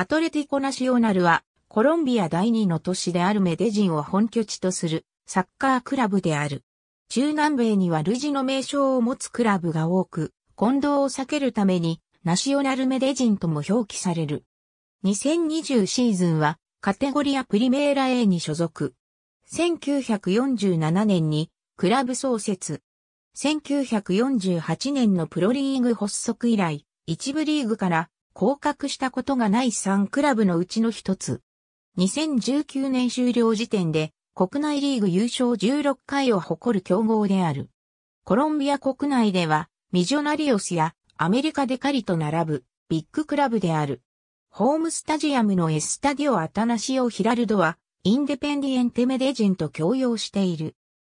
アトレティコナシオナルは、コロンビア第二の都市であるメデジンを本拠地とするサッカークラブである。中南米にはルジの名称を持つクラブが多く、混同を避けるために、ナショナルメデジンとも表記される。2020シーズンは、カテゴリアプリメーラ A に所属。1947年に、クラブ創設。1948年のプロリーグ発足以来、一部リーグから降格したことがない3クラブのうちの一つ。2019年終了時点で国内リーグ優勝16回を誇る強豪である。コロンビア国内ではミジョナリオスやアメリカデカリと並ぶビッグクラブである。ホームスタジアムのエスタディオ・アタナシオ・ヒラルドはインデペンディエンテ・メデジンと共用している。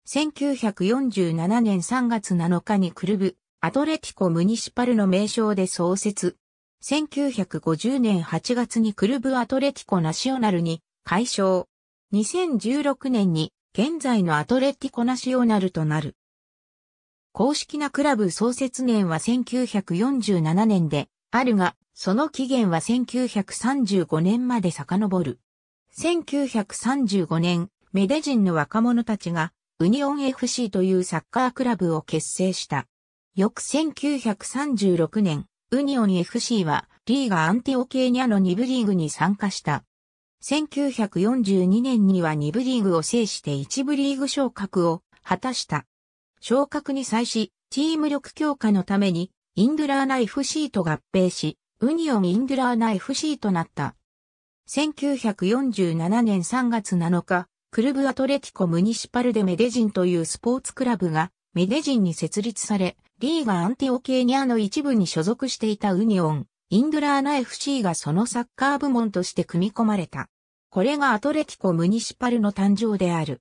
1947年3月7日にクルブ、アトレティコ・ムニシパルの名称で創設、1950年8月にクルブアトレティコナシオナルに解消。2016年に現在のアトレティコナシオナルとなる。公式なクラブ創設年は1947年であるが、その期限は1935年まで遡る。1935年、メデ人の若者たちがウニオン FC というサッカークラブを結成した。翌1936年、ウニオン FC は、リーガアンティオケーニャの2部リーグに参加した。1942年には2部リーグを制して1部リーグ昇格を果たした。昇格に際し、チーム力強化のために、インドラーナ FC と合併し、ウニオンインドラーナ FC となった。1947年3月7日、クルブアトレティコムニシパルデメデジンというスポーツクラブがメデジンに設立され、リーガ・アンティオケーニアの一部に所属していたウニオン、インドラーナ FC がそのサッカー部門として組み込まれた。これがアトレティコ・ムニシパルの誕生である。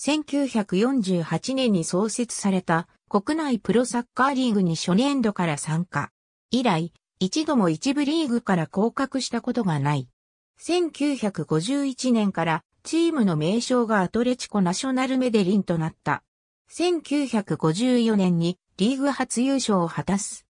1948年に創設された国内プロサッカーリーグに初年度から参加。以来、一度も一部リーグから降格したことがない。1951年からチームの名称がアトレチコナショナルメデリンとなった。1954年にリーグ初優勝を果たす。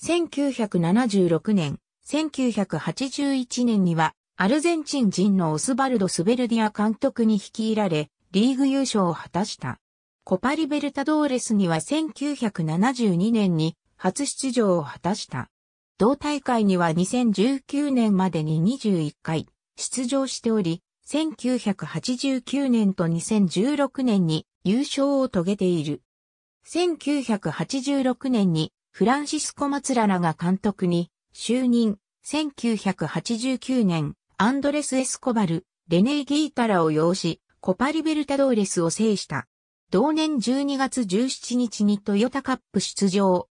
1976年、1981年には、アルゼンチン人のオスバルド・スベルディア監督に率いられ、リーグ優勝を果たした。コパリベルタドーレスには1972年に初出場を果たした。同大会には2019年までに21回出場しており、1989年と2016年に優勝を遂げている。1986年にフランシスコ・マツララが監督に就任。1989年、アンドレス・エスコバル、レネー・ギータラを擁し、コパリベルタドーレスを制した。同年12月17日にトヨタカップ出場。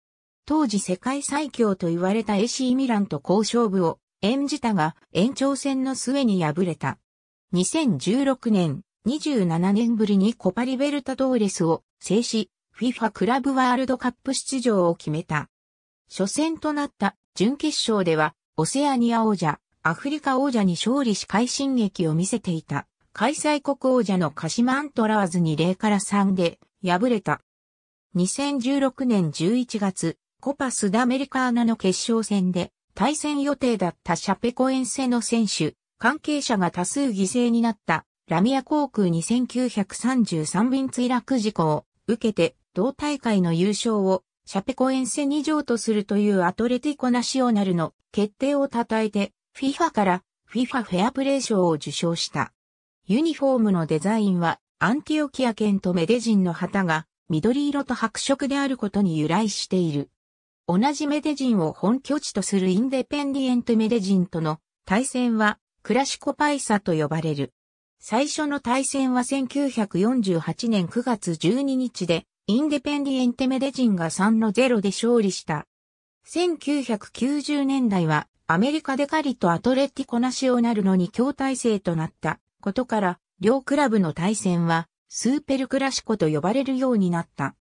当時世界最強と言われた AC ミランと交渉部を演じたが延長戦の末に敗れた。2016年、27年ぶりにコパリベルタドーレスを制し、FIFA クラブワールドカップ出場を決めた。初戦となった準決勝では、オセアニア王者、アフリカ王者に勝利し快進撃を見せていた、開催国王者のカシマアントラーズに0から3で敗れた。2016年11月、コパスダメリカーナの決勝戦で、対戦予定だったシャペコエンセの選手、関係者が多数犠牲になった、ラミア航空2933便墜落事故を受けて、同大会の優勝をシャペコエンセ2条とするというアトレティコナシオナルの決定を称えて FIFA から FIFA フェアプレー賞を受賞した。ユニフォームのデザインはアンティオキア県とメデジンの旗が緑色と白色であることに由来している。同じメデジンを本拠地とするインデペンディエントメデジンとの対戦はクラシコパイサと呼ばれる。最初の対戦は1948年9月12日でインデペンディエンテメデジンが3の0で勝利した。1990年代はアメリカでカリとアトレティコナシオナルのに強体制となったことから、両クラブの対戦はスーペルクラシコと呼ばれるようになった。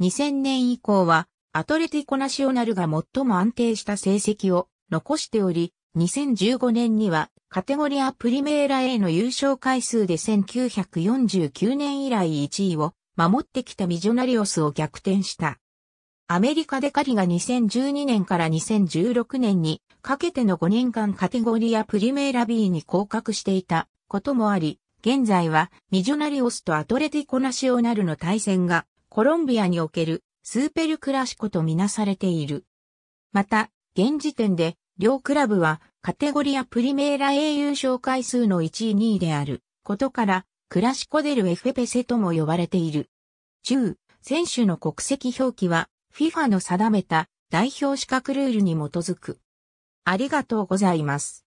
2000年以降はアトレティコナシオナルが最も安定した成績を残しており、2015年にはカテゴリアプリメーラ A の優勝回数で1949年以来1位を守ってきたミジョナリオスを逆転した。アメリカでカリが2012年から2016年にかけての5年間カテゴリアプリメーラ B に降格していたこともあり、現在はミジョナリオスとアトレティコナシオナルの対戦がコロンビアにおけるスーペルクラシコとみなされている。また、現時点で両クラブはカテゴリアプリメーラ A 優勝回数の1位2位であることからクラシコデルエフェペセとも呼ばれている。中、選手の国籍表記は FIFA の定めた代表資格ルールに基づく。ありがとうございます。